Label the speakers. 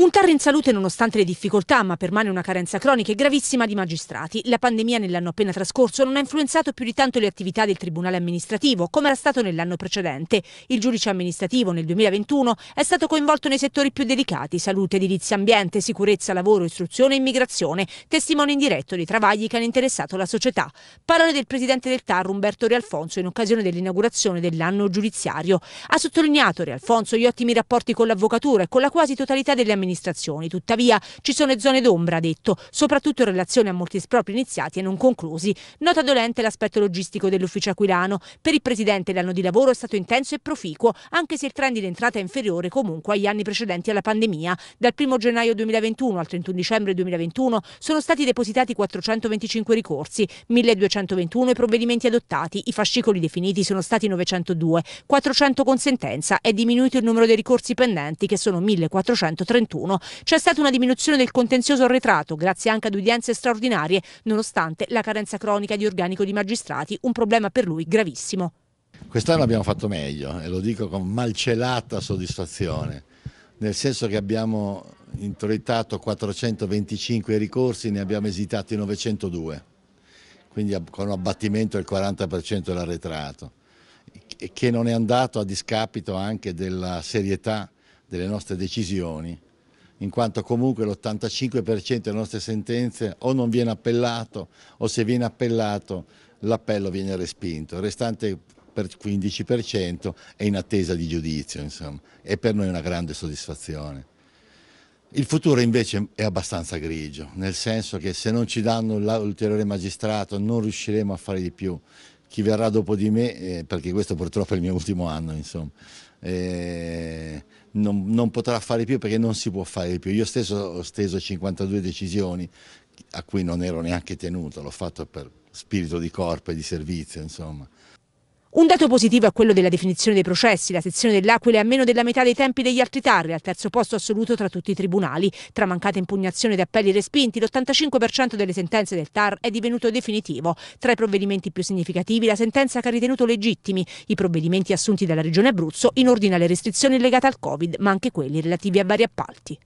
Speaker 1: Un TAR in salute nonostante le difficoltà, ma permane una carenza cronica e gravissima di magistrati. La pandemia nell'anno appena trascorso non ha influenzato più di tanto le attività del Tribunale amministrativo, come era stato nell'anno precedente. Il giudice amministrativo nel 2021 è stato coinvolto nei settori più delicati, salute, edilizia, ambiente, sicurezza, lavoro, istruzione e immigrazione, testimone indiretto dei travagli che hanno interessato la società. Parole del presidente del TAR Umberto Realfonso in occasione dell'inaugurazione dell'anno giudiziario. Ha sottolineato Realfonso gli ottimi rapporti con l'avvocatura e con la quasi totalità delle amministrazioni amministrazioni. Tuttavia ci sono zone d'ombra, ha detto, soprattutto in relazione a molti espropri iniziati e non conclusi. Nota dolente l'aspetto logistico dell'ufficio aquilano. Per il presidente l'anno di lavoro è stato intenso e proficuo, anche se il trend di entrata è inferiore comunque agli anni precedenti alla pandemia. Dal 1 gennaio 2021 al 31 dicembre 2021 sono stati depositati 425 ricorsi, 1221 i provvedimenti adottati, i fascicoli definiti sono stati 902, 400 con sentenza, è diminuito il numero dei ricorsi pendenti che sono 1431. 2021. C'è stata una diminuzione del contenzioso arretrato, grazie anche ad udienze straordinarie, nonostante la carenza cronica di organico di magistrati, un problema per lui gravissimo.
Speaker 2: Quest'anno abbiamo fatto meglio e lo dico con malcelata soddisfazione, nel senso che abbiamo introitato 425 ricorsi, ne abbiamo esitati 902, quindi con un abbattimento del 40% dell'arretrato, che non è andato a discapito anche della serietà delle nostre decisioni in quanto comunque l'85% delle nostre sentenze o non viene appellato o se viene appellato l'appello viene respinto, il restante per 15% è in attesa di giudizio, insomma, e per noi una grande soddisfazione. Il futuro invece è abbastanza grigio, nel senso che se non ci danno l'ulteriore magistrato non riusciremo a fare di più chi verrà dopo di me, eh, perché questo purtroppo è il mio ultimo anno, insomma. Eh, non, non, potrà fare più perché non si può fare più. Io stesso ho steso 52 decisioni a cui non ero neanche tenuto, l'ho fatto per spirito di corpo e di servizio, insomma.
Speaker 1: Un dato positivo è quello della definizione dei processi. La sezione dell'Aquila è a meno della metà dei tempi degli altri tarri, al terzo posto assoluto tra tutti i tribunali. Tra mancata impugnazione ed appelli respinti, l'85% delle sentenze del TAR è divenuto definitivo. Tra i provvedimenti più significativi, la sentenza che ha ritenuto legittimi i provvedimenti assunti dalla Regione Abruzzo in ordine alle restrizioni legate al Covid, ma anche quelli relativi a vari appalti.